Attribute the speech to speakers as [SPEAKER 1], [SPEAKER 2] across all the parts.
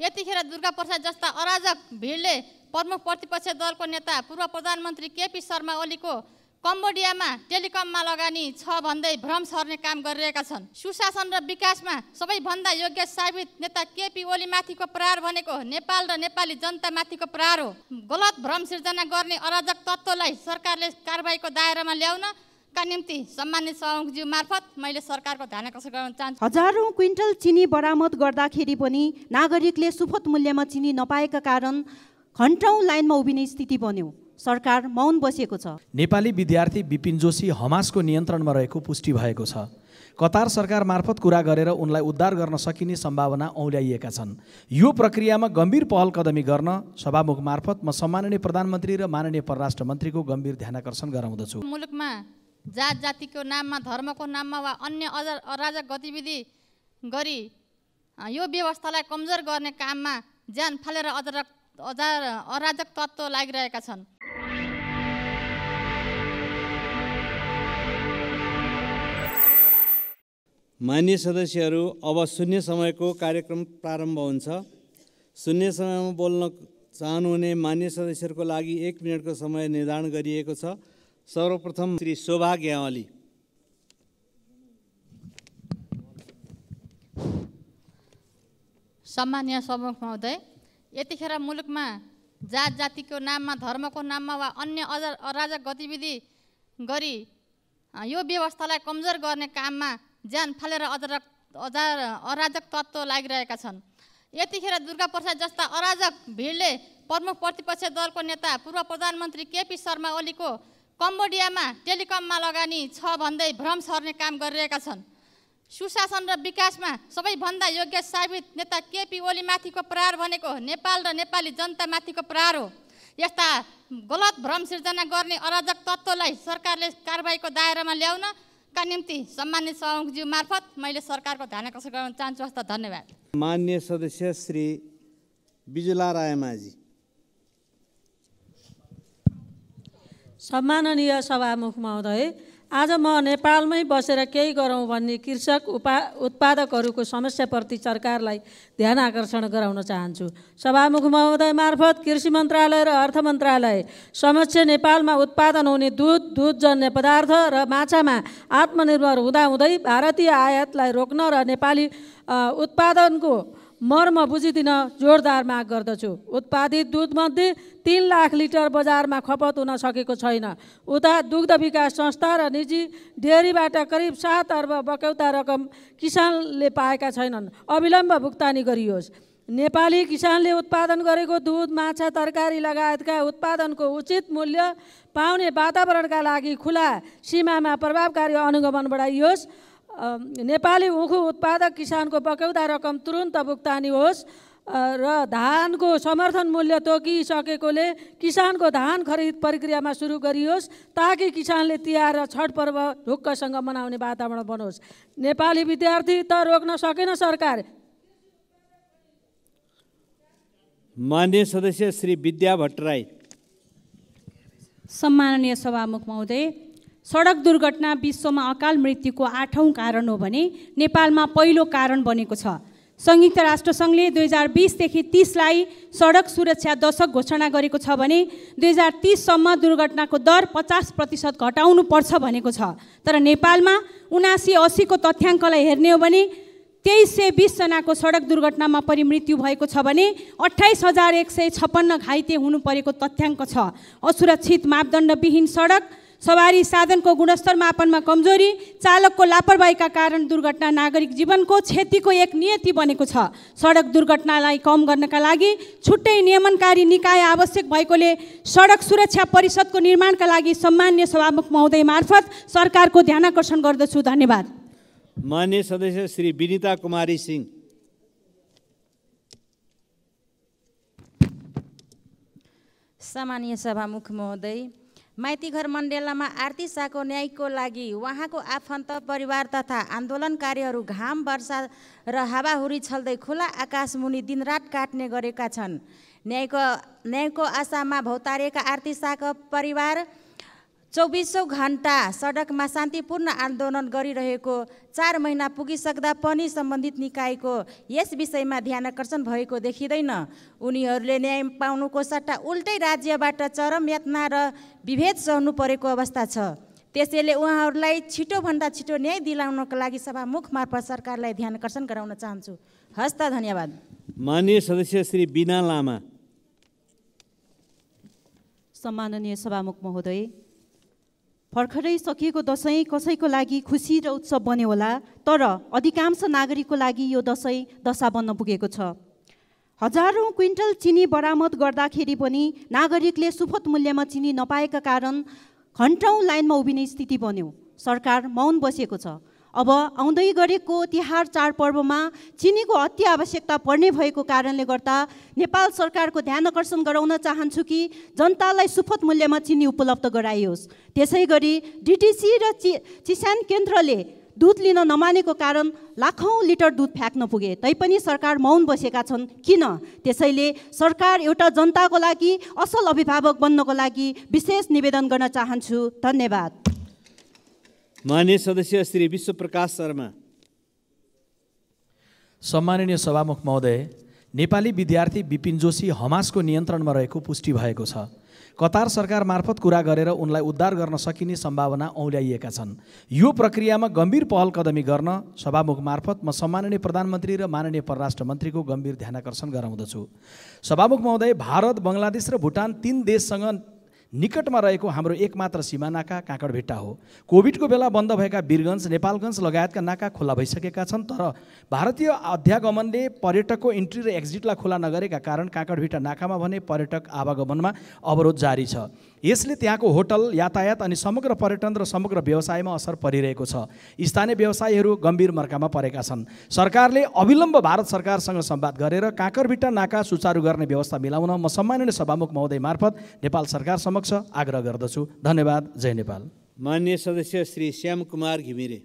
[SPEAKER 1] यतिखेर दुर्गा प्रसाद जस्ता अराजक भिडले प्रमुख प्रतिपक्ष दलको नेता पूर्व प्रधानमन्त्री केपी शर्मा ओलीको कम्बोडियामा टेलिकममा लगानी छ भन्दै भ्रम सर्ने काम गरिरहेका छन् सुशासन र विकासमा सबैभन्दा योग्य साबित नेता केपी ओलीमाथिको प्रहार भनेको नेपाल र नेपाली जनतामाथिको प्रहार हो गलत भ्रम सिर्जना गर्ने अराजक तत्त्वलाई सरकारले कारवाहीको दायरामा ल्याउन का निम्ति सम्मानित सभामुखज्यू मार्फत मैले सरकारको ध्यान आकर्षण गर्न चाहन्छु हजारौँ
[SPEAKER 2] क्विन्टल चिनी बरामद गर्दाखेरि पनि नागरिकले सुपथ मूल्यमा चिनी नपाएका कारण घन्टौँ लाइनमा उभिने स्थिति बन्यो सरकार मौन बसेको छ
[SPEAKER 3] नेपाली विद्यार्थी विपिन जोशी हमासको नियन्त्रणमा रहेको पुष्टि भएको छ कतार सरकार मार्फत कुरा गरेर उनलाई उद्धार गर्न सकिने सम्भावना औल्याइएका छन् यो प्रक्रियामा गम्भीर पहल कदमी गर्न सभामुख मार्फत म सम्माननीय प्रधानमन्त्री र माननीय परराष्ट्र मन्त्रीको गम्भीर ध्यानकर्षण गराउँदछु
[SPEAKER 1] मुलुकमा जात जातिको नाममा धर्मको नाममा वा अन्य अज अराजक गतिविधि गरी यो व्यवस्थालाई कमजोर गर्ने काममा ज्यान फालेर अजरक अजा अराजक तत्त्व लागिरहेका छन्
[SPEAKER 4] मान्य सदस्यहरू अब शून्य समयको कार्यक्रम प्रारम्भ हुन्छ शून्य समयमा बोल्न चाहनुहुने मान्य सदस्यहरूको लागि एक मिनटको समय निर्धारण गरिएको छ सर्वप्रथम श्री शोभा ग्यावाली
[SPEAKER 1] सम्मान्य सभामुख महोदय यतिखेर मुलुकमा जात जातिको नाममा धर्मको नाममा वा अन्य अराजक गतिविधि गरी यो व्यवस्थालाई कमजोर गर्ने काममा ज्यान फालेर अजरक अजा अराजक तत्त्व लागिरहेका छन् यतिखेर दुर्गा प्रसाद जस्ता अराजक भिडले प्रमुख प्रतिपक्ष दलको नेता पूर्व प्रधानमन्त्री केपी शर्मा ओलीको कम्बोडियामा टेलिकममा लगानी छ भन्दै भ्रम सर्ने काम गरिरहेका छन् सुशासन र विकासमा सबैभन्दा योग्य साबित नेता केपी ओलीमाथिको प्रहार भनेको नेपाल र नेपाली जनतामाथिको प्रहार हो यस्ता गलत भ्रम सिर्जना गर्ने अराजक तत्त्वलाई सरकारले कारवाहीको दायरामा ल्याउनका निम्ति सम्मानित सङ्घज्यू मार्फत मैले सरकारको ध्यान आकर्षण गर्न चाहन्छु हस्त धन्यवाद
[SPEAKER 4] मान्य सदस्य श्री बिजुला रायमाझी
[SPEAKER 5] सम्माननीय सभामुख महोदय आज म नेपालमै बसेर केही गरौँ भन्ने कृषक उपा उत्पादकहरूको समस्याप्रति सरकारलाई ध्यान आकर्षण गराउन चाहन्छु सभामुख महोदय मार्फत कृषि मन्त्रालय र अर्थ मन्त्रालय समक्ष नेपालमा उत्पादन हुने दुध दुधजन्य पदार्थ र माछामा आत्मनिर्भर हुँदाहुँदै भारतीय आयातलाई रोक्न र नेपाली उत्पादनको मर्म बुझिदिन जोरदार माग गर्दछु उत्पादित दुधमध्ये तिन लाख लिटर बजारमा खपत हुन सकेको छैन उता दुग्ध विकास संस्था र निजी डेयरीबाट करिब सात अर्ब बकौता रकम किसानले पाएका छैनन् अविलम्ब भुक्तानी गरियोस् नेपाली किसानले उत्पादन गरेको दुध माछा तरकारी लगायतका उत्पादनको उचित मूल्य पाउने वातावरणका लागि खुला सीमामा प्रभावकारी अनुगमन बढाइयोस् नेपाली उखु उत्पादक किसानको पक्यौता रकम तुरुन्त भुक्तानी होस् र धानको समर्थन मूल्य तोकिसकेकोले किसानको धान खरिद प्रक्रियामा सुरु गरियोस् ताकि किसानले तिहार र छठ पर्व ढुक्कसँग मनाउने वातावरण बनोस् नेपाली विद्यार्थी त रोक्न सकेन सरकार
[SPEAKER 4] मान्य सदस्य श्री विद्या भट्टराई
[SPEAKER 5] सम्माननीय सभामुख महोदय सडक दुर्घटना विश्वमा अकाल मृत्युको आठौँ कारण हो भने नेपालमा पहिलो कारण बनेको छ संयुक्त राष्ट्रसङ्घले दुई हजार बिसदेखि तिसलाई सडक सुरक्षा दशक घोषणा गरेको छ भने दुई हजार तिससम्म दुर्घटनाको दर पचास प्रतिशत पर्छ भनेको छ तर नेपालमा उनासी असीको तथ्याङ्कलाई हेर्ने हो भने तेइस सय बिसजनाको सडक दुर्घटनामा परिमृत्यु भएको छ भने अठाइस हजार एक सय छप्पन्न घाइते हुनु परेको तथ्याङ्क छ असुरक्षित मापदण्डविहीन सडक सवारी साधनको गुणस्तर मापनमा कमजोरी चालकको लापरवाहीका कारण दुर्घटना नागरिक जीवनको क्षतिको एक नियति बनेको छ सडक दुर्घटनालाई कम गर्नका लागि छुट्टै नियमनकारी निकाय आवश्यक भएकोले सडक सुरक्षा परिषदको निर्माणका लागि सम्मान्य सभामुख महोदय मार्फत सरकारको ध्यान आकर्षण गर्दछु धन्यवाद
[SPEAKER 4] मान्य सदस्य श्री विनिता कुमारी सिंह
[SPEAKER 1] सामान्य सभामुख महोदय माइतीघर मण्डेलामा आरती शाहको न्यायको लागि उहाँको आफन्त परिवार तथा आन्दोलनकारीहरू घाम वर्षा र हावाहुरी छल्दै खुला आकाश मुनि दिनरात काट्ने गरेका छन् न्यायको न्यायको आशामा भौतारिएका आरती शाहको परिवार चौबिसौँ घन्टा सडकमा शान्तिपूर्ण आन्दोलन गरिरहेको चार महिना पुगिसक्दा पनि सम्बन्धित निकायको यस विषयमा ध्यानकर्षण भएको देखिँदैन उनीहरूले न्याय पाउनुको सट्टा उल्टै राज्यबाट चरम यातना र विभेद सहनु परेको अवस्था छ त्यसैले उहाँहरूलाई छिटोभन्दा छिटो न्याय दिलाउनको लागि सभामुख मार्फत सरकारलाई ध्यानकर्षण गराउन चाहन्छु हस्त धन्यवाद
[SPEAKER 4] मान्य सदस्य श्री बिना लामा
[SPEAKER 1] सम्माननीय सभामुख
[SPEAKER 2] महोदय भर्खरै सकिएको दसैँ कसैको लागि खुसी र उत्सव बन्यो होला तर अधिकांश नागरिकको लागि यो दसैँ दशा बन्न पुगेको छ हजारौँ क्विन्टल चिनी बरामद गर्दाखेरि पनि नागरिकले सुपथ मूल्यमा चिनी नपाएका कारण घन्टौँ लाइनमा उभिने स्थिति बन्यो सरकार मौन बसेको छ अब आउँदै गरेको तिहार चाडपर्वमा चिनीको अति आवश्यकता पर्ने भएको कारणले गर्दा नेपाल सरकारको ध्यान आकर्षण गराउन चाहन्छु कि जनतालाई सुपथ मूल्यमा चिनी उपलब्ध गराइयोस् त्यसै गरी डिटिसी र चि चिसान केन्द्रले दुध लिन नमानेको कारण लाखौँ लिटर दुध फ्याँक्न पुगे तैपनि सरकार मौन बसेका छन् किन त्यसैले सरकार एउटा जनताको लागि असल अभिभावक बन्नको लागि विशेष निवेदन गर्न चाहन्छु धन्यवाद
[SPEAKER 3] माननीय
[SPEAKER 4] सदस्य श्री विश्वप्रकाश शर्मा
[SPEAKER 3] सम्माननीय सभामुख महोदय नेपाली विद्यार्थी विपिन जोशी हमासको नियन्त्रणमा रहेको पुष्टि भएको छ कतार सरकार मार्फत कुरा गरेर उनलाई उद्धार गर्न सकिने सम्भावना औल्याइएका छन् यो प्रक्रियामा गम्भीर पहल कदमी गर्न सभामुख मार्फत म मा सम्माननीय प्रधानमन्त्री र माननीय परराष्ट्र मन्त्रीको गम्भीर ध्यानाकर्षण गराउँदछु सभामुख महोदय भारत बङ्गलादेश र भुटान तिन देशसँग निकटमा रहेको हाम्रो एकमात्र सीमा नाका हो कोभिडको बेला बन्द भएका वीरगन्ज नेपालगञ्ज लगायतका नाका खुल्ला भइसकेका छन् तर भारतीय अध्यागमनले पर्यटकको इन्ट्री र एक्जिटलाई खुला नगरेका कारण काँकडभिट्टा नाकामा भने पर्यटक आवागमनमा अवरोध जारी छ यसले त्यहाँको होटल यातायात अनि समग्र पर्यटन र समग्र व्यवसायमा असर परिरहेको छ स्थानीय व्यवसायीहरू गम्भीर मर्कामा परेका छन् सरकारले अविलम्ब भारत सरकारसँग सम्वाद गरेर काँकरभिट्टा नाका सुचारू गर्ने व्यवस्था मिलाउन म सम्माननीय सभामुख महोदय मार्फत नेपाल सरकार समक्ष आग्रह गर्दछु धन्यवाद जय नेपाल
[SPEAKER 4] मान्य सदस्य श्री श्याम कुमार घिमिरे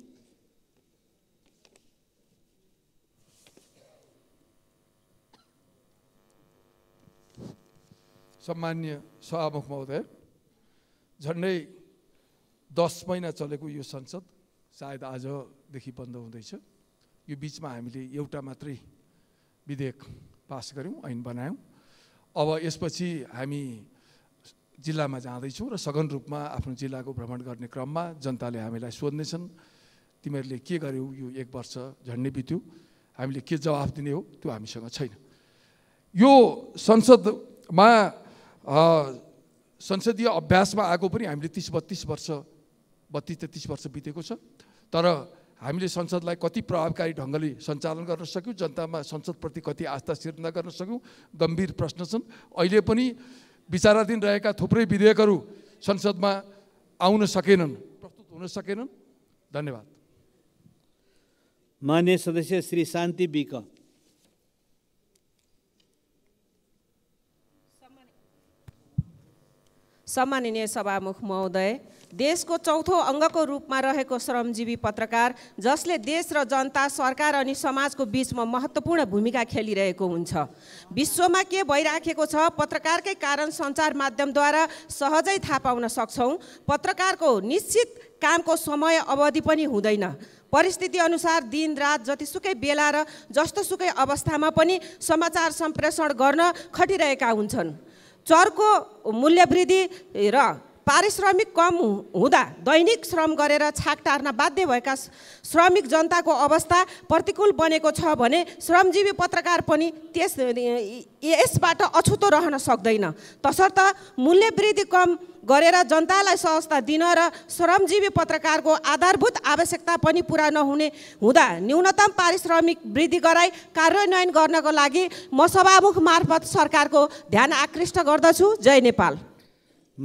[SPEAKER 6] सम्मान्य सभामुख महोदय झन्डै दस महिना चलेको यो संसद सायद आजदेखि बन्द हुँदैछ यो बिचमा हामीले एउटा मात्रै विधेयक पास गऱ्यौँ ऐन बनायौँ अब यसपछि हामी जिल्लामा जाँदैछौँ र सघन रूपमा आफ्नो जिल्लाको भ्रमण गर्ने क्रममा जनताले हामीलाई सोध्नेछन् तिमीहरूले के गर्यौ यो एक वर्ष झन्डै बित्यो हामीले के जवाफ दिने हो त्यो हामीसँग छैन यो संसदमा संसदीय अभ्यासमा आएको पनि हामीले तिस बत्तिस वर्ष बत्तिस तेत्तिस वर्ष बितेको छ तर हामीले संसदलाई कति प्रभावकारी ढङ्गले सञ्चालन गर्न सक्यौँ जनतामा संसदप्रति कति आस्था सिर्जना गर्न सक्यौँ गम्भीर प्रश्न छन् अहिले पनि विचाराधीन रहेका थुप्रै विधेयकहरू संसदमा आउन सकेनन् प्रस्तुत हुन सकेनन् धन्यवाद
[SPEAKER 4] मान्य सदस्य श्री शान्ति विक
[SPEAKER 7] सम्माननीय सभामुख महोदय देशको चौथो अङ्गको रूपमा रहेको श्रमजीवी पत्रकार जसले देश र जनता सरकार अनि समाजको बिचमा महत्त्वपूर्ण भूमिका खेलिरहेको हुन्छ विश्वमा के भइराखेको छ पत्रकारकै कारण सञ्चार माध्यमद्वारा सहजै थाहा पाउन सक्छौँ पत्रकारको निश्चित कामको समय अवधि पनि हुँदैन परिस्थिति अनुसार दिन रात जतिसुकै बेला र जस्तोसुकै अवस्थामा पनि समाचार सम्प्रेषण गर्न खटिरहेका हुन्छन् चरको मूल्यवृद्धि र पारिश्रमिक कम हुँदा दैनिक श्रम गरेर छाक टार्न बाध्य भएका श्रमिक जनताको अवस्था प्रतिकूल बनेको छ भने श्रमजीवी पत्रकार पनि त्यस यसबाट अछुतो रहन सक्दैन तसर्थ मूल्य वृद्धि कम गरेर जनतालाई सहजता दिन र श्रमजीवी पत्रकारको आधारभूत आवश्यकता पनि पुरा नहुने हुँदा न्यूनतम पारिश्रमिक वृद्धि गराई कार्यान्वयन गर्नको लागि म सभामुख मार्फत सरकारको ध्यान आकृष्ट गर्दछु जय नेपाल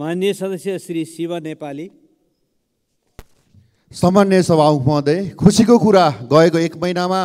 [SPEAKER 4] मान्य सदस्य श्री शिव नेपाली
[SPEAKER 8] सामान्य सभा महोदय खुसीको कुरा गएको एक महिनामा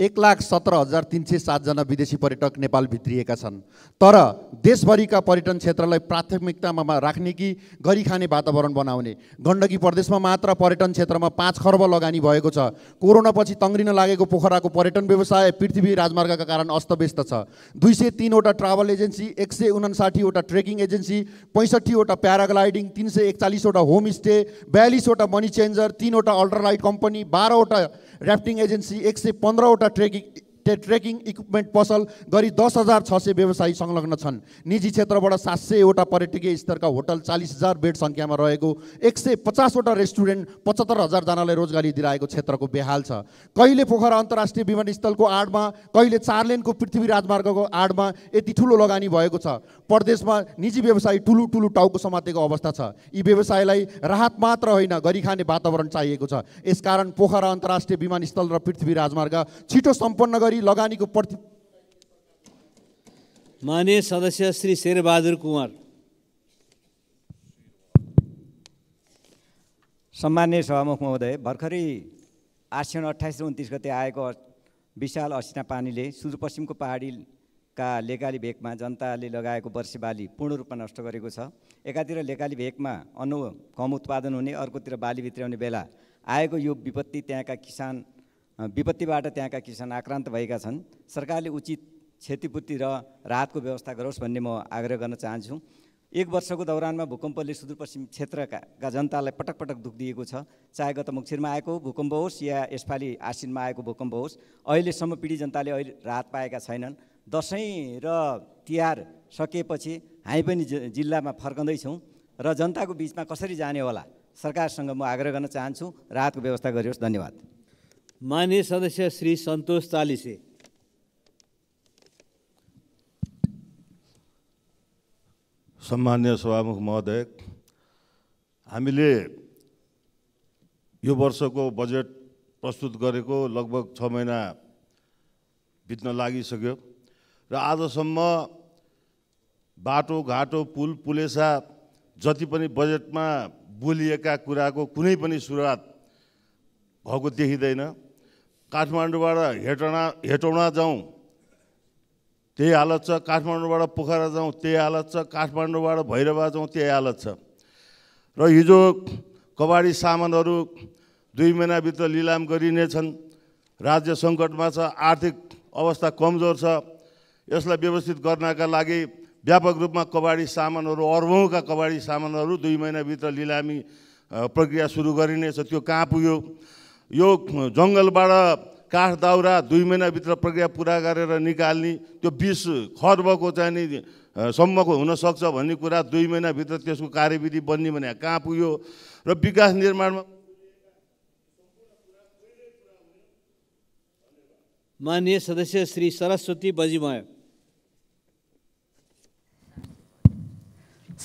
[SPEAKER 8] एक लाख सत्र हजार तिन सय सातजना विदेशी पर्यटक नेपाल भित्रिएका छन् तर देशभरिका पर्यटन क्षेत्रलाई प्राथमिकतामा राख्ने कि गरी वातावरण बनाउने गण्डकी प्रदेशमा मात्र पर्यटन क्षेत्रमा पाँच खर्ब लगानी भएको छ कोरोनापछि तङ्ग्रिन लागेको पोखराको पर्यटन व्यवसाय पृथ्वी राजमार्गका कारण अस्तव्यस्त छ दुई सय तिनवटा ट्राभल एजेन्सी एक सय उनासाठीवटा ट्रेकिङ एजेन्सी पैँसठीवटा प्याराग्लाइडिङ तिन सय एकचालिसवटा होमस्टे बयालिसवटा मनी चेन्जर तिनवटा अल्ट्रालाइट कम्पनी बाह्रवटा राफ्टिङ एजेन्सी एक सय पन्ध्रवटा ट्रेकिङ ट्रेकिङ इक्विपमेन्ट पसल गरी दस हजार छ सय व्यवसायी संलग्न छन् निजी क्षेत्रबाट सात सयवटा पर्यटकीय स्तरका होटल चालिस हजार बेड सङ्ख्यामा रहेको एक सय पचासवटा रेस्टुरेन्ट पचहत्तर हजारजनालाई रोजगारी दिइरहेको क्षेत्रको बेहाल छ कहिले पोखरा अन्तर्राष्ट्रिय विमानस्थलको आडमा कहिले चारलेनको पृथ्वी राजमार्गको आडमा यति ठुलो लगानी भएको छ प्रदेशमा निजी व्यवसायी ठुलो ठुलो टाउको समातेको अवस्था छ यी व्यवसायलाई राहत मात्र होइन गरिखाने वातावरण चाहिएको छ यसकारण पोखरा अन्तर्राष्ट्रिय विमानस्थल र पृथ्वी राजमार्ग छिटो सम्पन्न गरी गरी लगानीको प्रति मान्य सदस्य श्री शेरबहादुर कुँवर
[SPEAKER 9] सम्मान्य सभामुख महोदय भर्खरै आसियन अठाइस र उन्तिस गते आएको विशाल असिना पानीले सुदूरपश्चिमको पहाडीका लेकाली भेकमा जनताले लगाएको वर्षे बाली पूर्ण रूपमा नष्ट गरेको छ एकातिर लेकाली भेकमा अन्न कम उत्पादन हुने अर्कोतिर बाली भित्र्याउने बेला आएको यो विपत्ति त्यहाँका किसान विपत्तिबाट त्यहाँका किसान आक्रान्त भएका छन् सरकारले उचित क्षतिपूर्ति र राहतको व्यवस्था गरोस् भन्ने म आग्रह गर्न चाहन्छु एक वर्षको दौरानमा भूकम्पले सुदूरपश्चिम क्षेत्रका जनतालाई पटक पटक दुःख दिएको छ चाहे गत मुक्सिरमा आएको भूकम्प होस् या यसपालि आसिनमा आएको भूकम्प होस् अहिलेसम्म पीडित जनताले अहिले राहत पाएका छैनन् दसैँ र तिहार सकिएपछि हामी पनि जिल्लामा फर्कँदैछौँ र जनताको बिचमा कसरी जाने होला सरकारसँग म आग्रह गर्न चाहन्छु राहतको व्यवस्था गरियोस् धन्यवाद मान्य सदस्य श्री सन्तोष चालिसे
[SPEAKER 10] सम्मान्य सभामुख महोदय हामीले यो वर्षको बजेट प्रस्तुत गरेको लगभग छ महिना बित्न लागिसक्यो र आजसम्म बाटोघाटो पुल पुलेसा जति पनि बजेटमा बोलिएका कुराको कुनै पनि सुरुवात भएको देखिँदैन काठमाडौँबाट हेटौँडा हेटौँडा जाउँ त्यही हालत छ काठमाडौँबाट पोखरा जाउँ त्यही हालत छ काठमाडौँबाट भैरवा जाउँ त्यही हालत छ र हिजो कबाडी सामानहरू दुई महिनाभित्र लिलाम गरिनेछन् राज्य सङ्कटमा छ आर्थिक अवस्था कमजोर छ यसलाई व्यवस्थित गर्नका लागि व्यापक रूपमा कबाडी सामानहरू अर्बौँका कबाडी सामानहरू दुई महिनाभित्र लिलामी प्रक्रिया सुरु गरिनेछ त्यो कहाँ पुग्यो यो जङ्गलबाट काठ दाउरा दुई महिनाभित्र प्रक्रिया पुरा गरेर निकाल्ने त्यो बिस खर्बको चाहिँ नि सम्मको हुनसक्छ भन्ने कुरा दुई महिनाभित्र त्यसको कार्यविधि बन्ने भने कहाँ पुग्यो र विकास निर्माणमा
[SPEAKER 4] मान्य सदस्य श्री सरस्वती बजीमय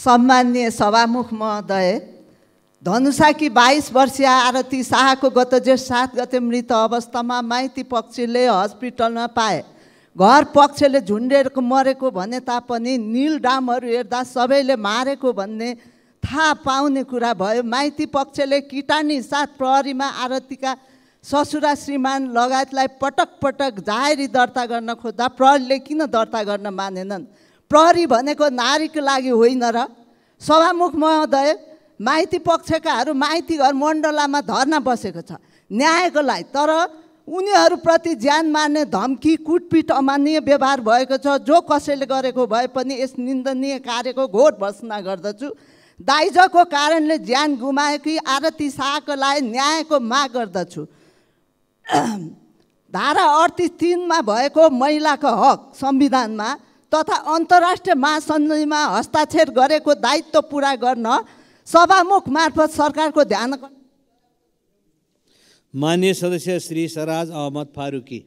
[SPEAKER 11] सम्मान्य सभामुख महोदय धनुषाकी बाइस वर्षीय आरती शाहको गत जेठ सात गते मृत अवस्थामा माइती पक्षीले हस्पिटलमा पाए घर पक्षले झुन्डेर मरेको भने तापनि निल डामहरू हेर्दा सबैले मारेको भन्ने थाहा पाउने कुरा भयो माइती पक्षले किटानी साथ प्रहरीमा आरतीका ससुरा श्रीमान लगायतलाई पटक पटक जाहेरी दर्ता गर्न खोज्दा प्रहरीले किन दर्ता गर्न मानेनन् प्रहरी भनेको नारीको लागि होइन र सभामुख महोदय माइती पक्षकाहरू माइती घर मण्डलामा धर्ना बसेको छ न्यायको लागि तर उनीहरूप्रति ज्यान मार्ने धम्की कुटपिट अमान्य व्यवहार भएको छ जो कसैले गरेको भए पनि यस निन्दनीय कार्यको घोर भर्सना गर्दछु दाइजको कारणले ज्यान गुमाएकी आरती शाहको लागि न्यायको माग गर्दछु धारा अडतिस तिनमा भएको महिलाको हक संविधानमा तथा अन्तर्राष्ट्रिय महासन्धिमा हस्ताक्षर गरेको दायित्व पुरा गर्न सभामुख मार्फत सरकारको ध्यान
[SPEAKER 4] मान्य सदस्य श्री सराज अहमद फारुकी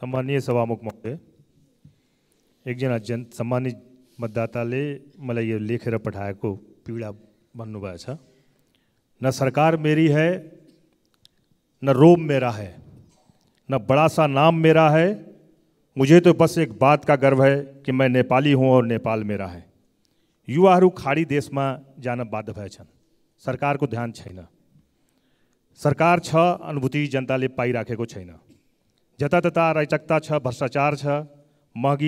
[SPEAKER 12] सम्मानीय सभामुख महोदय एकजना जन सम्मानित मतदाताले मलाई यो लेखेर पठाएको पीडा भन्नुभएछ न सरकार मेरी है न रोब मेरा है न बड़ा सा नाम मेरा है मुझे तो बस एक बात का गर्व है कि मैं नेपाली हूँ और नेपाल मेरा है युवा खाडी देश में जान बाध्य सरकार को ध्यान छेन सरकार छ अनुभूति पाई राखे छेन जतातता रैचकता छ्रष्टाचार भ्रष्टाचार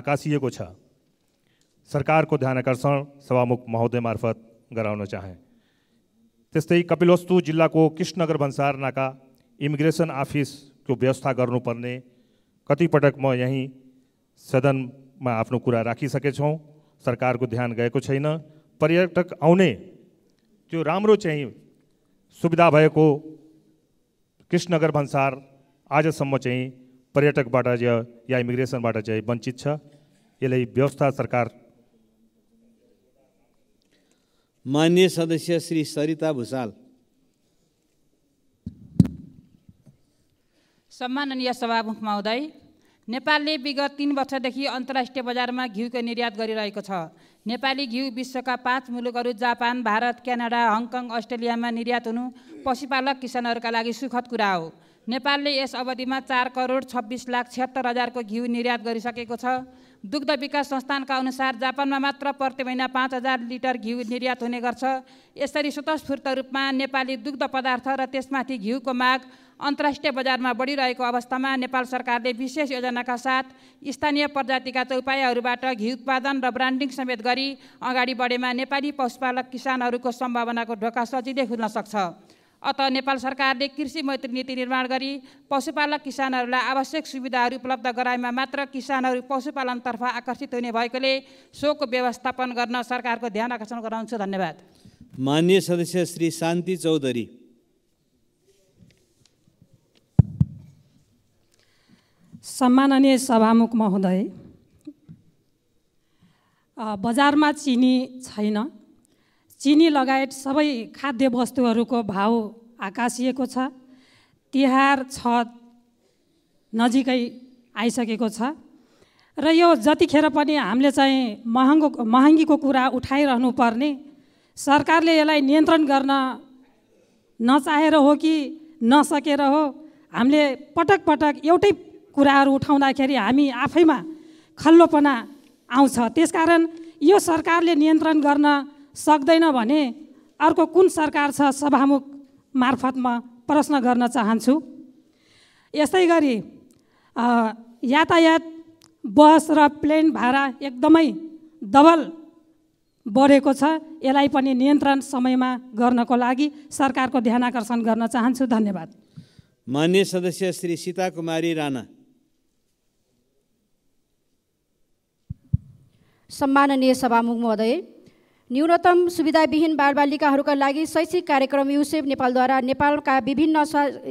[SPEAKER 12] आकाशीय महगी को छ ध्यान आकर्षण सभामुख महोदय मार्फत कराने चाहे तस्त कपिलवस्तु को कृष्णनगर भंसार नाका आफिस को व्यवस्था करूर्ने कतिपटक म यहीँ सदनमा आफ्नो कुरा राखिसकेछौँ सरकारको ध्यान गएको छैन पर्यटक आउने त्यो राम्रो चाहिँ सुविधा भएको कृष्णनगर भन्सार आजसम्म चाहिँ पर्यटकबाट या इमिग्रेसनबाट चाहिँ वञ्चित छ यसलाई व्यवस्था सरकार मान्य सदस्य श्री सरिता भुषाल
[SPEAKER 13] सम्माननीय सभामुख महोदय नेपालले विगत तिन वर्षदेखि अन्तर्राष्ट्रिय बजारमा घिउको निर्यात गरिरहेको छ नेपाली घिउ विश्वका पाँच मुलुकहरू जापान भारत क्यानाडा हङकङ अस्ट्रेलियामा निर्यात हुनु पशुपालक किसानहरूका लागि सुखद कुरा हो नेपालले यस अवधिमा चार करोड छब्बिस लाख छिहत्तर हजारको घिउ निर्यात गरिसकेको छ दुग्ध विकास संस्थानका अनुसार जापानमा मात्र प्रति महिना पाँच हजार लिटर घिउ निर्यात हुने गर्छ यसरी स्वतस्फूर्त रूपमा नेपाली दुग्ध पदार्थ र त्यसमाथि घिउको माग अन्तर्राष्ट्रिय बजारमा बढिरहेको अवस्थामा नेपाल सरकारले विशेष योजनाका साथ स्थानीय प्रजातिका चौपायाहरूबाट घिउ उत्पादन र ब्रान्डिङ समेत गरी अगाडि बढेमा नेपाली पशुपालक किसानहरूको सम्भावनाको ढोका सजिलै खुल्न सक्छ अत नेपाल सरकारले कृषि मैत्री नीति निर्माण गरी पशुपालक किसानहरूलाई आवश्यक सुविधाहरू उपलब्ध गराएमा मात्र किसानहरू पशुपालनतर्फ आकर्षित हुने भएकोले सोको व्यवस्थापन गर्न सरकारको ध्यान आकर्षण गराउँछु धन्यवाद
[SPEAKER 4] मान्य सदस्य श्री शान्ति चौधरी
[SPEAKER 14] सम्माननीय सभामुख महोदय बजारमा चिनी छैन चिनी लगायत सबै खाद्य वस्तुहरूको भाव आकाशिएको छ तिहार छ नजिकै आइसकेको छ र यो जतिखेर पनि हामीले चाहिँ महँगो महँगीको कुरा उठाइरहनु पर्ने सरकारले यसलाई नियन्त्रण गर्न नचाहेर हो कि नसकेर हो हामीले पटक पटक एउटै कुराहरू उठाउँदाखेरि हामी आफैमा खल्लोपना आउँछ त्यसकारण यो सरकारले नियन्त्रण गर्न सक्दैन भने अर्को कुन सरकार छ सभामुख मार्फत म प्रश्न गर्न चाहन्छु यस्तै गरी यातायात बस र प्लेन भाडा एकदमै डबल बढेको छ यसलाई पनि नियन्त्रण समयमा गर्नको लागि सरकारको ध्यान आकर्षण गर्न चाहन्छु धन्यवाद
[SPEAKER 4] मान्य सदस्य श्री सीता कुमारी राणा
[SPEAKER 15] सम्माननीय सभामुख महोदय न्यूनतम सुविधाविहीन बालबालिकाहरूका लागि शैक्षिक कार्यक्रम युसेफ नेपालद्वारा नेपालका विभिन्न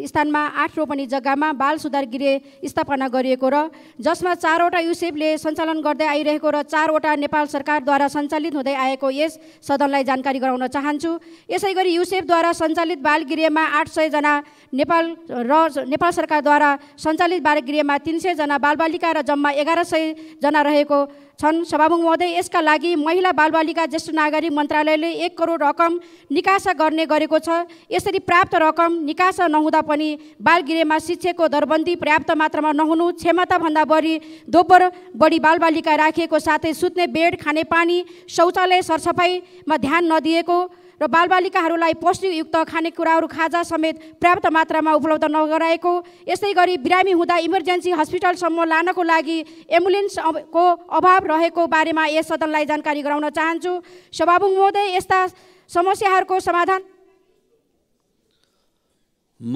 [SPEAKER 15] स्थानमा आठ रोपनी जग्गामा बाल सुधार गृह स्थापना गरिएको र जसमा चारवटा युसेफले सञ्चालन गर्दै आइरहेको र चारवटा नेपाल सरकारद्वारा सञ्चालित हुँदै आएको यस सदनलाई जानकारी गराउन चाहन्छु यसै गरी युसेफद्वारा सञ्चालित बाल गृहमा आठ सयजना नेपाल र नेपाल सरकारद्वारा सञ्चालित बाल गृहमा तिन सयजना बालबालिका र जम्मा एघार सयजना रहेको छन् सभामुख महोदय यसका लागि महिला बालबालिका ज्येष्ठ नागरिक मन्त्रालयले एक करोड रकम निकासा गर्ने गरेको छ यसरी प्राप्त रकम निकासा नहुँदा पनि बालगृहमा शिक्षकको दरबन्दी पर्याप्त मात्रामा नहुनु क्षमताभन्दा बढी दोब्बर बढी बालबालिका राखिएको साथै सुत्ने बेड खानेपानी शौचालय सरसफाइमा ध्यान नदिएको र बालबालिकाहरूलाई पौष्टिकयुक्त खानेकुराहरू खाजा समेत पर्याप्त मात्रामा उपलब्ध नगराएको यसै गरी बिरामी हुँदा इमर्जेन्सी हस्पिटलसम्म लानको लागि एम्बुलेन्सको अभाव रहेको बारेमा यस सदनलाई जानकारी गराउन चाहन्छु सभामुख महोदय यस्ता समस्याहरूको समाधान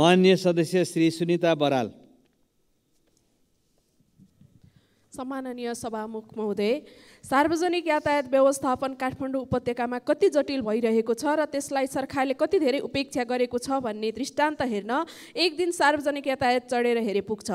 [SPEAKER 4] मान्य सदस्य श्री सुनिता बराल
[SPEAKER 16] सम्माननीय सभामुख महोदय सार्वजनिक यातायात व्यवस्थापन काठमाडौँ उपत्यकामा कति जटिल भइरहेको छ र त्यसलाई सरकारले कति धेरै उपेक्षा गरेको छ भन्ने दृष्टान्त हेर्न एक दिन सार्वजनिक यातायात चढेर हेरे पुग्छ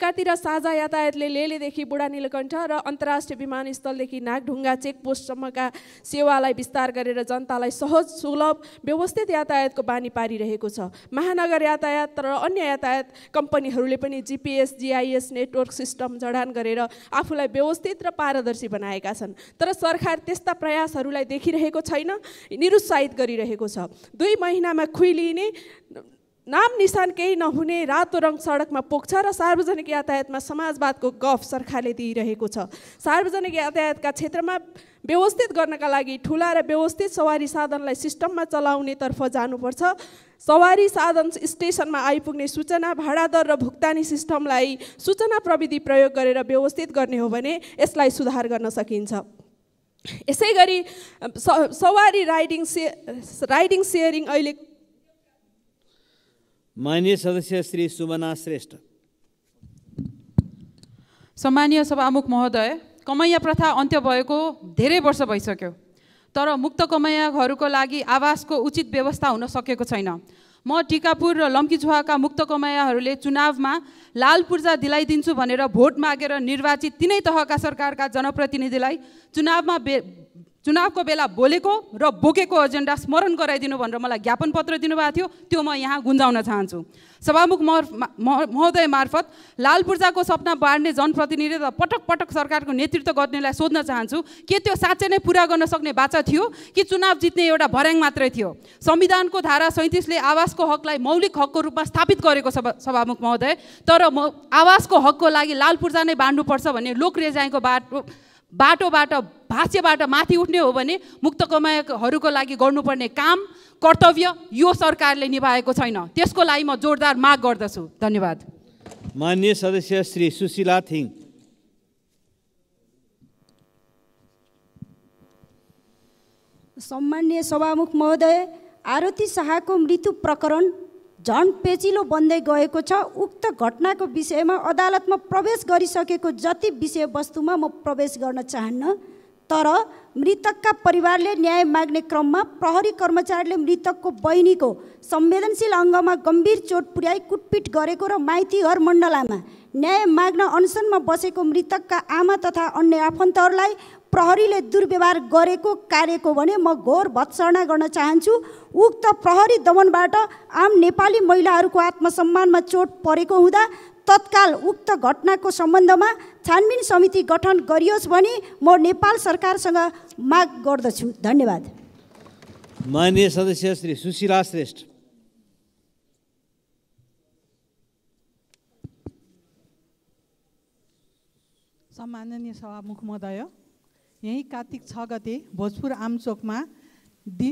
[SPEAKER 16] एकातिर साझा यातायातले लेलेदेखि बुढा नीलकण्ठ र अन्तर्राष्ट्रिय विमानस्थलदेखि नागढुङ्गा चेकपोस्टसम्मका सेवालाई विस्तार गरेर जनतालाई सहज सुलभ व्यवस्थित यातायातको बानी पारिरहेको छ महानगर यातायात र अन्य यातायात कम्पनीहरूले पनि जिपिएस जिआइएस नेटवर्क सिस्टम जडान गरेर आफूलाई व्यवस्थित र पारदर्शी बनाएका छन् तर सरकार त्यस्ता प्रयासहरूलाई देखिरहेको छैन निरुत्साहित गरिरहेको छ दुई महिनामा खुइलिने नाम निशान केही नहुने रातो रङ सडकमा पोख्छ र सार्वजनिक यातायातमा समाजवादको गफ सरकारले दिइरहेको छ सार्वजनिक यातायातका क्षेत्रमा व्यवस्थित गर्नका लागि ठुला र व्यवस्थित सवारी साधनलाई सिस्टममा चलाउनेतर्फ जानुपर्छ सवारी साधन स्टेसनमा आइपुग्ने सूचना भाडादर र भुक्तानी सिस्टमलाई सूचना प्रविधि प्रयोग गरेर व्यवस्थित गर्ने हो भने यसलाई सुधार गर्न सकिन्छ यसै गरी सवारी राइडिङ से राइडिङ सेयरिङ अहिले
[SPEAKER 4] माननीय सदस्य श्री सुमना श्रेष्ठ
[SPEAKER 17] सम्मानीय सभामुख महोदय कमैया प्रथा अन्त्य भएको धेरै वर्ष भइसक्यो तर मुक्त कमैयाहरूको लागि आवासको उचित व्यवस्था हुन सकेको छैन म टिकापुर र लम्कीझुवाका मुक्त कमैयाहरूले चुनावमा लाल पूर्जा दिलाइदिन्छु भनेर भोट मागेर निर्वाचित तिनै तहका सरकारका जनप्रतिनिधिलाई चुनावमा चुनावको बेला बोलेको र बोकेको एजेन्डा स्मरण गराइदिनु भनेर मलाई ज्ञापन पत्र दिनुभएको थियो त्यो म यहाँ गुन्जाउन चाहन्छु सभामुख महोदय मार्फत लाल पूर्जाको सपना बाँड्ने जनप्रतिनिधि र पटक पटक सरकारको नेतृत्व गर्नेलाई सोध्न चाहन्छु के त्यो साँच्चै नै पुरा गर्न सक्ने बाचा थियो कि चुनाव जित्ने एउटा भर्याङ मात्रै थियो संविधानको धारा सैँतिसले आवासको हकलाई मौलिक हकको रूपमा स्थापित गरेको छ सभामुख महोदय तर म आवासको हकको लागि लाल पूर्जा नै बाँड्नुपर्छ भन्ने लोक रेजाइको बाटो बाटोबाट भाष्यबाट माथि उठ्ने हो भने मुक्त कमाएकोहरूको लागि गर्नुपर्ने काम कर्तव्य यो सरकारले निभाएको छैन त्यसको लागि म जोरदार माग गर्दछु धन्यवाद
[SPEAKER 4] मान्य सदस्य श्री सुशीला थिङ
[SPEAKER 15] सम्मान्य सभामुख महोदय आरती शाहको मृत्यु प्रकरण झन् पेचिलो बन्दै गएको छ उक्त घटनाको विषयमा अदालतमा प्रवेश गरिसकेको जति विषयवस्तुमा म प्रवेश गर्न चाहन्न तर मृतकका परिवारले न्याय माग्ने क्रममा प्रहरी कर्मचारीले मृतकको बहिनीको संवेदनशील अङ्गमा गम्भीर चोट पुर्याई कुटपिट गरेको र माइती घर मण्डलामा न्याय माग्न अनसनमा बसेको मृतकका आमा तथा अन्य आफन्तहरूलाई प्रहरीले दुर्व्यवहार गरेको कार्यको भने म घोर भत्सना गर्न चाहन्छु उक्त प्रहरी दमनबाट आम नेपाली महिलाहरूको आत्मसम्मानमा चोट परेको हुँदा तत्काल उक्त घटनाको सम्बन्धमा छानबिन समिति गठन गरियोस् भनी म नेपाल सरकारसँग माग
[SPEAKER 18] गर्दछु
[SPEAKER 4] धन्यवाद माननीय सदस्य श्री सुशीला श्रेष्ठ
[SPEAKER 19] सम्माननीय सभामुख महोदय यहीँ कार्तिक छ गते भोजपुर आमचोकमा दि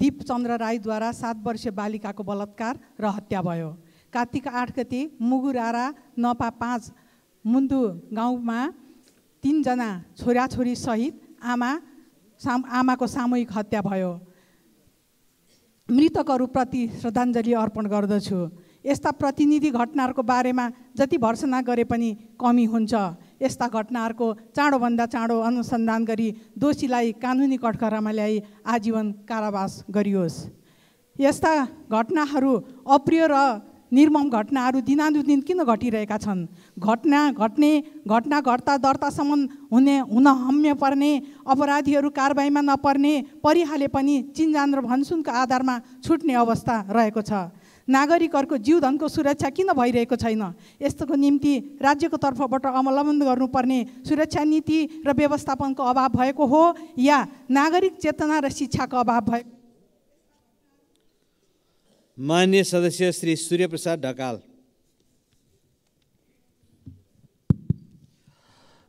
[SPEAKER 19] दिपचन्द्र राईद्वारा सात वर्ष बालिकाको बलात्कार र हत्या भयो कार्तिक आठ गते मुगुरारा नपा पाँच मुन्दु गाउँमा तिनजना छोराछोरीसहित आमा साम आमाको सामूहिक हत्या भयो मृतकहरूप्रति श्रद्धाञ्जली अर्पण गर्दछु यस्ता प्रतिनिधि घटनाहरूको बारेमा जति भर्सना गरे पनि कमी हुन्छ यस्ता घटनाहरूको चाँडोभन्दा चाँडो अनुसन्धान गरी दोषीलाई कानुनी कठघरामा ल्याई आजीवन कारावास गरियोस् यस्ता घटनाहरू अप्रिय र निर्मम घटनाहरू दिनानुदिन किन घटिरहेका छन् घटना घट्ने घटना घट्दा दर्तासम्म हुने हुन हम्य पर्ने अपराधीहरू कारबाहीमा नपर्ने परिहाले पनि चिन्जान र भनसुनको आधारमा छुट्ने अवस्था रहेको छ नागरिकहरूको जीवधनको सुरक्षा किन भइरहेको छैन यस्तोको निम्ति राज्यको तर्फबाट अवलम्बन गर्नुपर्ने सुरक्षा नीति र व्यवस्थापनको अभाव भएको हो या नागरिक चेतना र शिक्षाको अभाव भएको
[SPEAKER 4] मान्य
[SPEAKER 20] सदस्य श्री सूर्यप्रसाद ढकाल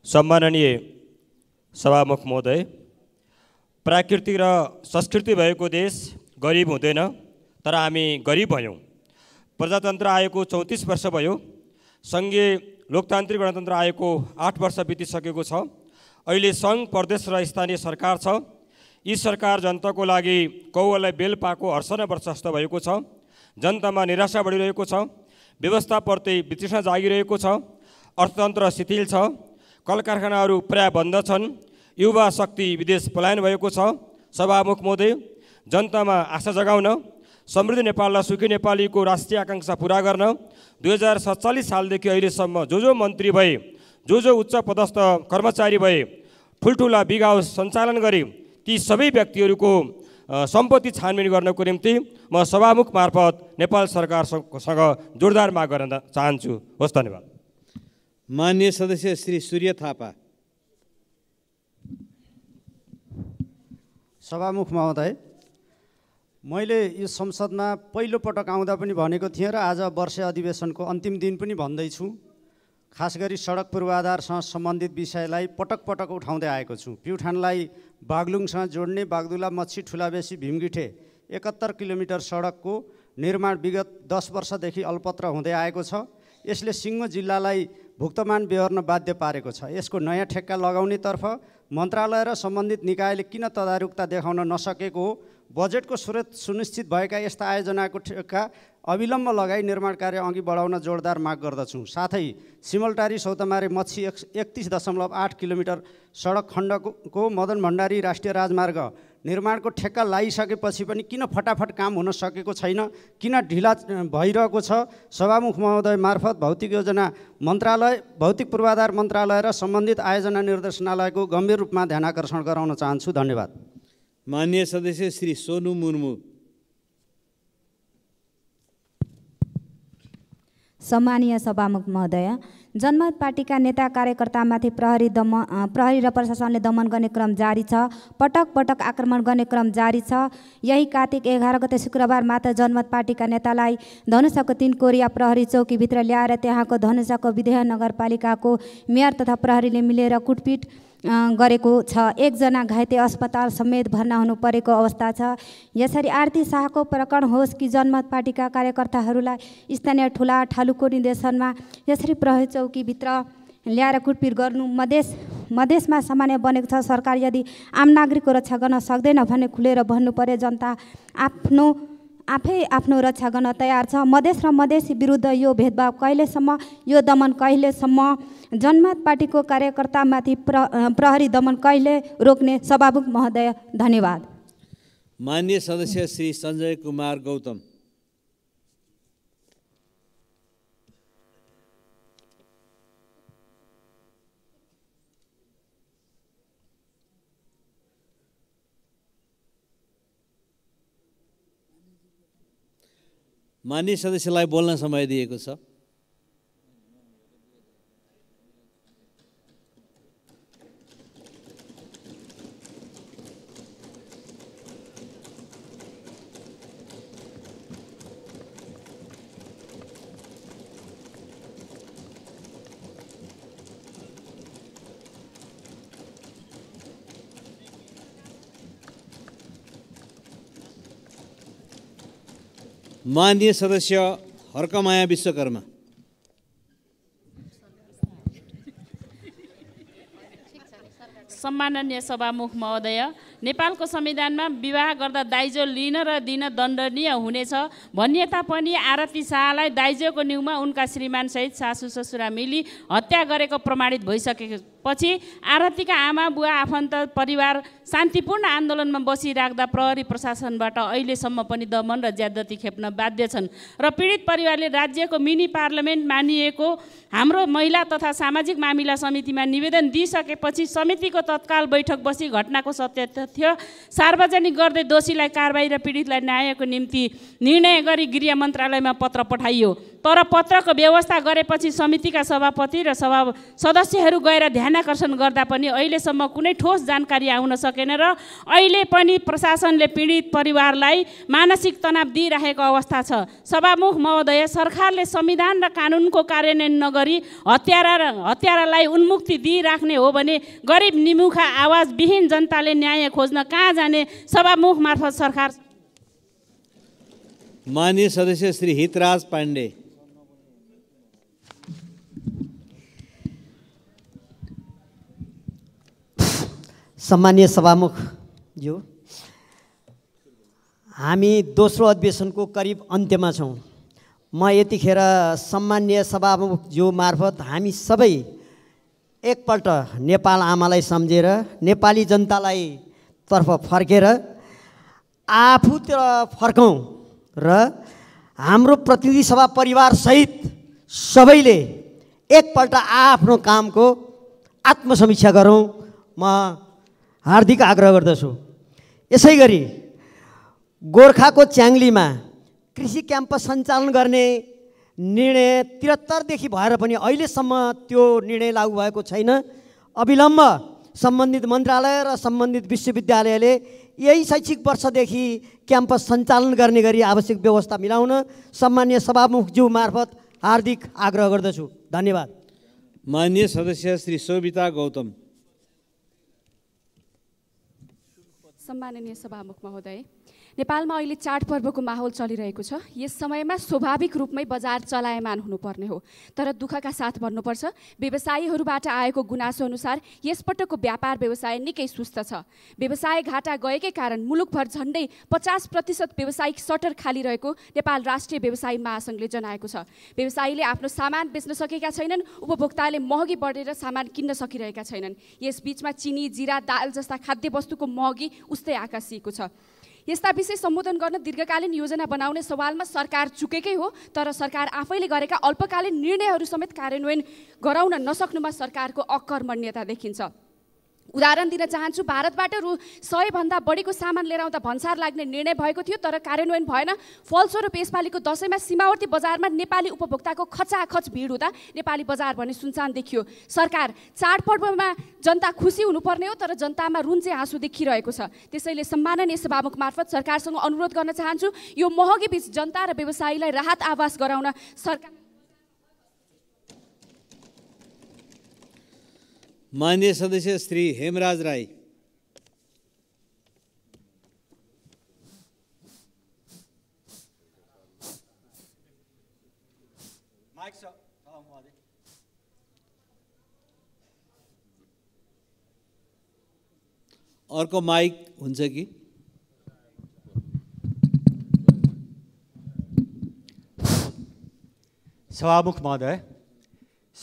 [SPEAKER 20] सम्माननीय सभामुख महोदय प्राकृतिक र संस्कृति भएको देश गरिब हुँदैन तर हामी गरिब भयौँ प्रजातन्त्र आएको चौतिस वर्ष भयो सङ्घीय लोकतान्त्रिक गणतन्त्र आएको आठ वर्ष बितिसकेको छ अहिले सङ्घ प्रदेश र स्थानीय सरकार छ यी सरकार जनताको लागि कौवालाई बेल पाएको हर्षण वर्ष जस्तो भएको छ जनतामा निराशा बढिरहेको छ व्यवस्थाप्रति वितृष्णा जागिरहेको छ अर्थतन्त्र शिथिल छ कल कारखानाहरू प्राय बन्द छन् युवा शक्ति विदेश पलायन भएको छ सभामुख महोदय जनतामा आशा जगाउन समृद्ध नेपाललाई सुखी नेपालीको राष्ट्रिय आकाङ्क्षा पुरा गर्न दुई हजार सत्तालिस सालदेखि अहिलेसम्म जो जो मन्त्री भए जो जो उच्च पदस्थ कर्मचारी भए ठुल्ठुला बिग सञ्चालन गरे ती सबै व्यक्तिहरूको सम्पत्ति छानबिन गर्नको निम्ति म सभामुख मार्फत नेपाल सरकारसँग जोरदार माग गर्न चाहन्छु होस् धन्यवाद मान्य सदस्य श्री सूर्य थापा
[SPEAKER 9] सभामुख महोदय मैले यो संसदमा पहिलोपटक आउँदा पनि भनेको थिएँ र आज वर्ष अधिवेशनको अन्तिम दिन पनि भन्दैछु खास गरी सडक पूर्वाधारसँग सम्बन्धित विषयलाई पटक पटक उठाउँदै आएको छु प्युठानलाई बाग्लुङसँग जोड्ने बाग्दुला मच्छी ठुलाबेसी भीमगिठे एकहत्तर किलोमिटर सडकको निर्माण विगत दस वर्षदेखि अल्पत्र हुँदै आएको छ यसले सिङ्गो जिल्लालाई भुक्तमान बेहोर्न बाध्य पारेको छ यसको नयाँ ठेक्का लगाउनेतर्फ मन्त्रालय र सम्बन्धित निकायले किन तदारुकता देखाउन नसकेको हो बजेटको स्रोत सुनिश्चित भएका यस्ता आयोजनाको ठेक्का अविलम्ब लगाई निर्माण कार्य अघि बढाउन जोडदार माग गर्दछु साथै सिमलटारी सौतमारे मच्छी एक एकतिस दशमलव आठ किलोमिटर सडक खण्डको मदन भण्डारी राष्ट्रिय राजमार्ग निर्माणको ठेक्का लगाइसकेपछि पनि किन फटाफट काम हुन सकेको छैन किन ढिला भइरहेको छ सभामुख महोदय मार्फत भौतिक योजना मन्त्रालय भौतिक पूर्वाधार मन्त्रालय र सम्बन्धित आयोजना निर्देशनालयको गम्भीर रूपमा ध्यानाकर्षण गराउन चाहन्छु धन्यवाद मान्य सदस्य श्री सोनु मुर्मू
[SPEAKER 18] सम्मानीय सभामुख महोदय जनमत पार्टीका नेता कार्यकर्तामाथि प्रहरी दमन प्रहरी र प्रशासनले दमन गर्ने क्रम जारी छ पटक पटक आक्रमण गर्ने क्रम जारी छ यही कार्तिक एघार गते शुक्रबार मात्र जनमत पार्टीका नेतालाई धनुषाको तिन कोरिया प्रहरी चौकीभित्र ल्याएर त्यहाँको धनुषाको विधेयक नगरपालिकाको मेयर तथा प्रहरीले मिलेर कुटपिट गरेको छ एकजना घाइते अस्पताल समेत भर्ना हुनु परेको अवस्था छ यसरी आरती शाहको प्रकरण होस् कि जनमत पार्टीका कार्यकर्ताहरूलाई स्थानीय ठुला ठालुको निर्देशनमा यसरी प्रहरी चौकीभित्र ल्याएर कुटपिट गर्नु मधेस मधेसमा सामान्य बनेको छ सरकार यदि आम नागरिकको रक्षा गर्न सक्दैन भने खुलेर भन्नु पर्यो जनता आफ्नो आफै आफ्नो रक्षा गर्न तयार छ मधेस र मधेसी विरुद्ध यो भेदभाव कहिलेसम्म यो दमन कहिलेसम्म जनमत पार्टीको कार्यकर्तामाथि प्र प्रहरी दमन कहिले रोक्ने सभामुख महोदय धन्यवाद
[SPEAKER 4] मान्य सदस्य श्री सञ्जय कुमार गौतम मान्य सदस्यलाई बोल्न समय दिएको छ माननीय सदस्य हर्कमाया विश्वकर्मा
[SPEAKER 21] सम्माननीय सभामुख महोदय नेपालको संविधानमा विवाह गर्दा दाइजो लिन र दिन दण्डनीय हुनेछ भन्ने तापनि आरती शाहलाई दाइजोको न्युमा उनका श्रीमानसहित सासु ससुरा मिली हत्या गरेको प्रमाणित भइसकेको पछि आरतीका आमा बुवा आफन्त परिवार शान्तिपूर्ण आन्दोलनमा बसिराख्दा प्रहरी प्रशासनबाट अहिलेसम्म पनि दमन र ज्यादती खेप्न बाध्य छन् र पीडित परिवारले राज्यको मिनी पार्लियामेन्ट मानिएको हाम्रो महिला तथा सामाजिक मामिला समितिमा निवेदन दिइसकेपछि समितिको तत्काल बैठक बसी घटनाको सत्य तथ्य सार्वजनिक गर्दै दोषीलाई कारवाही र पीडितलाई न्यायको निम्ति निर्णय गरी गृह मन्त्रालयमा पत्र पठाइयो तर पत्रको व्यवस्था गरेपछि समितिका सभापति र सभा सदस्यहरू गएर ध्यान ध्यानकर्षण गर्दा पनि अहिलेसम्म कुनै ठोस जानकारी आउन सकेन र अहिले पनि प्रशासनले पीडित परिवारलाई मानसिक तनाव दिइराखेको अवस्था छ सभामुख महोदय सरकारले संविधान र कानुनको कार्यान्वयन नगरी हत्यारा र हत्यारालाई उन्मुक्ति दिइराख्ने हो भने गरिब निमुखा आवाजविहीन जनताले न्याय खोज्न कहाँ जाने सभामुख मार्फत सरकार
[SPEAKER 4] मान्य सदस्य श्री हितराज पाण्डे
[SPEAKER 22] सम्मान्य सभामुखज्यू हामी दोस्रो अधिवेशनको करिब अन्त्यमा छौँ म यतिखेर सम्मान्य सभामुखज्यू मार्फत हामी सबै एकपल्ट नेपाल आमालाई सम्झेर नेपाली जनतालाई तर्फ फर्केर आफूतिर फर्कौँ र हाम्रो प्रतिनिधि सभा परिवारसहित सबैले एकपल्ट आफ्नो कामको आत्मसमीक्षा गरौँ म हार्दिक आग्रह गर्दछु यसै गरी गोर्खाको च्याङ्लीमा कृषि क्याम्पस सञ्चालन गर्ने निर्णय त्रिहत्तरदेखि भएर पनि अहिलेसम्म त्यो निर्णय लागू भएको छैन अविलम्ब सम्बन्धित मन्त्रालय र सम्बन्धित विश्वविद्यालयले यही शैक्षिक वर्षदेखि क्याम्पस सञ्चालन गर्ने गरी आवश्यक व्यवस्था मिलाउन सम्मान्य सभामुखज्यू मार्फत हार्दिक आग्रह गर्दछु धन्यवाद
[SPEAKER 4] मान्य सदस्य श्री सोभिता गौतम
[SPEAKER 23] सम्माननीय सभामुख महोदय नेपालमा अहिले चाडपर्वको माहौल चलिरहेको छ यस समयमा स्वाभाविक रूपमै बजार चलायमान हुनुपर्ने हो तर दुःखका साथ भन्नुपर्छ व्यवसायीहरूबाट आएको गुनासो अनुसार यसपटकको व्यापार व्यवसाय निकै सुस्त छ व्यवसाय घाटा गएकै कारण मुलुकभर झन्डै पचास प्रतिशत व्यावसायिक सटर खाली रहेको नेपाल राष्ट्रिय व्यवसाय महासङ्घले जनाएको छ व्यवसायीले आफ्नो सामान बेच्न सकेका छैनन् उपभोक्ताले महँगी बढेर सामान किन्न सकिरहेका छैनन् यसबीचमा चिनी जिरा दाल जस्ता खाद्यवस्तुको महँगी उस्तै आकाशिएको छ यस्ता विषय सम्बोधन गर्न दीर्घकालीन योजना बनाउने सवालमा सरकार चुकेकै हो तर सरकार आफैले गरेका अल्पकालीन निर्णयहरू समेत कार्यान्वयन गराउन नसक्नुमा सरकारको अकर्मण्यता देखिन्छ उदाहरण दिन चाहन्छु भारतबाट रु सयभन्दा बढीको सामान लिएर आउँदा भन्सार लाग्ने निर्णय भएको थियो तर कार्यान्वयन भएन फलस्वरूप यसपालिको दसैँमा सीमावर्ती बजारमा नेपाली उपभोक्ताको खचाखच भिड हुँदा नेपाली बजार भने सुनसान देखियो सरकार चाडपर्वमा जनता खुसी हुनुपर्ने हो तर जनतामा चाहिँ आँसु देखिरहेको छ त्यसैले सम्माननीय सभामुख मार्फत सरकारसँग अनुरोध गर्न चाहन्छु यो महँगी बिच जनता र व्यवसायीलाई राहत आवास गराउन सरकार
[SPEAKER 4] माननीय सदस्य श्री हेमराज राई अर्को माइक हुन्छ कि
[SPEAKER 24] सभामुख महोदय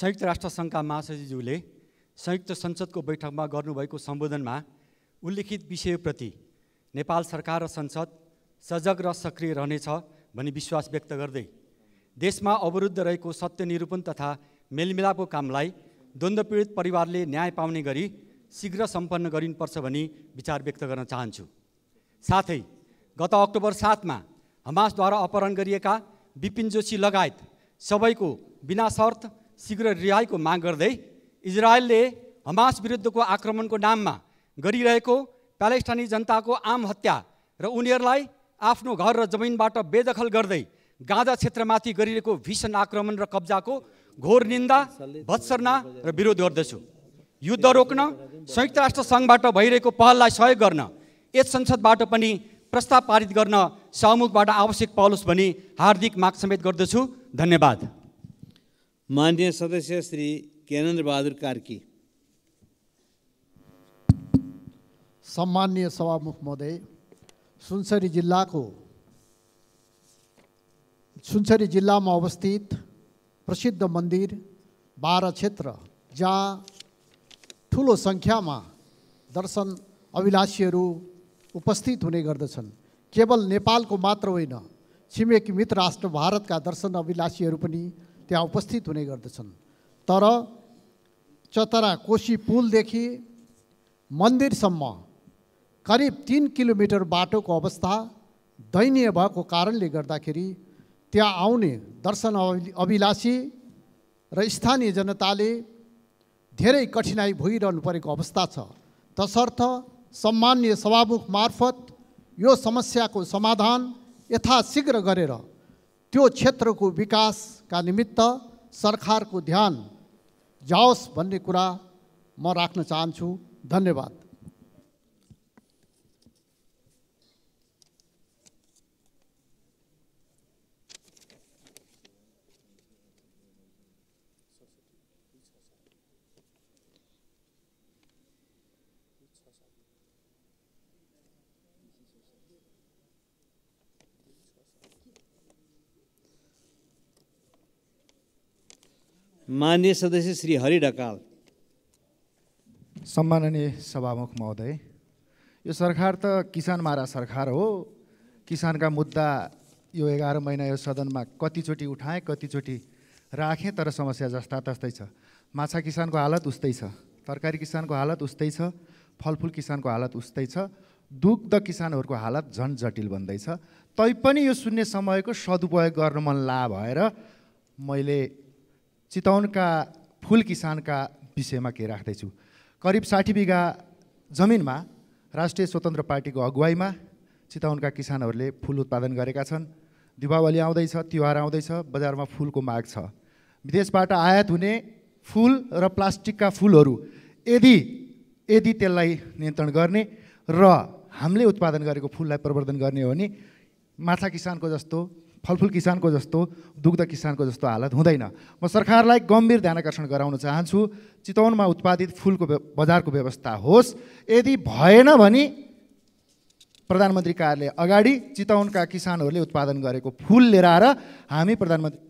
[SPEAKER 24] संयुक्त राष्ट्र सङ्घका महासचिवज्यूले संयुक्त संसदको बैठकमा गर्नुभएको सम्बोधनमा उल्लेखित विषयप्रति नेपाल सरकार र संसद सजग र सक्रिय रहनेछ भनी विश्वास व्यक्त गर्दै देशमा अवरुद्ध रहेको सत्यनिरूपण तथा मेलमिलापको कामलाई द्वन्द्वपीडित परिवारले न्याय पाउने गरी शीघ्र सम्पन्न गरिनुपर्छ भनी विचार व्यक्त गर्न चाहन्छु साथै गत अक्टोबर सातमा हमासद्वारा अपहरण गरिएका विपिन जोशी लगायत सबैको बिना शर्त शीघ्र रिहाईको माग गर्दै इजरायलले हमास विरुद्धको आक्रमणको नाममा गरिरहेको प्यालेस्टाइनी जनताको आम हत्या र उनीहरूलाई आफ्नो घर र जमिनबाट बेदखल गर्दै गाँजा क्षेत्रमाथि गरिएको भीषण आक्रमण र कब्जाको घोर निन्दा भत्सर्ना र विरोध गर्दछु युद्ध रोक्न संयुक्त राष्ट्र सङ्घबाट भइरहेको पहललाई सहयोग गर्न यस संसदबाट पनि प्रस्ताव पारित गर्न सहमुखबाट आवश्यक पहलोस् भनी हार्दिक माग समेत गर्दछु धन्यवाद माननीय सदस्य श्री ज्ञानेन्द्र बहादुर कार्की
[SPEAKER 25] सम्मान्य सभामुख महोदय सुनसरी जिल्लाको सुनसरी जिल्लामा अवस्थित प्रसिद्ध मन्दिर बाह्र क्षेत्र जहाँ ठुलो सङ्ख्यामा दर्शन अभिलाषीहरू उपस्थित हुने गर्दछन् केवल नेपालको मात्र होइन छिमेकी मित्र राष्ट्र भारतका दर्शन अभिलाषीहरू पनि त्यहाँ उपस्थित हुने गर्दछन् तर चतरा कोशी पुलदेखि मन्दिरसम्म करिब तिन किलोमिटर बाटोको अवस्था दयनीय भएको कारणले गर्दाखेरि त्यहाँ आउने दर्शन अभिलाषी र स्थानीय जनताले धेरै कठिनाई भइरहनु परेको अवस्था छ तसर्थ सम्मान्य सभामुख मार्फत यो समस्याको समाधान यथाशीघ्र गरेर त्यो क्षेत्रको विकासका निमित्त सरकारको ध्यान जाओस् भन्ने कुरा म राख्न चाहन्छु धन्यवाद
[SPEAKER 4] मान्य सदस्य श्री हरि ढकाल
[SPEAKER 6] सम्माननीय सभामुख महोदय यो सरकार त किसान मारा सरकार हो किसानका मुद्दा यो एघार महिना यो सदनमा कतिचोटि उठाएँ कतिचोटि राखेँ तर समस्या जस्ता तस्तै छ माछा किसानको हालत उस्तै छ तरकारी किसानको हालत उस्तै छ फलफुल किसानको हालत उस्तै छ दुग्ध किसानहरूको हालत झन् जटिल बन्दैछ तैपनि यो शून्य समयको सदुपयोग गर्न मन ला भएर मैले चितौनका फुल किसानका विषयमा के राख्दैछु करिब साठी बिघा जमिनमा राष्ट्रिय स्वतन्त्र पार्टीको अगुवाईमा चितौनका किसानहरूले फुल उत्पादन गरेका छन् दिपावली आउँदैछ तिहार आउँदैछ बजारमा फुलको माग छ विदेशबाट आयात हुने फुल र प्लास्टिकका फुलहरू यदि यदि त्यसलाई नियन्त्रण गर्ने र हामीले उत्पादन गरेको फुललाई प्रवर्धन गर्ने हो भने माछा किसानको जस्तो फलफुल किसानको जस्तो दुग्ध किसानको जस्तो हालत हुँदैन म सरकारलाई गम्भीर ध्यान आकर्षण गराउन चाहन्छु चितवनमा उत्पादित फुलको बजारको व्यवस्था होस् यदि भएन भने प्रधानमन्त्री कार्यालय अगाडि चितवनका किसानहरूले उत्पादन गरेको फुल लिएर आएर हामी प्रधानमन्त्री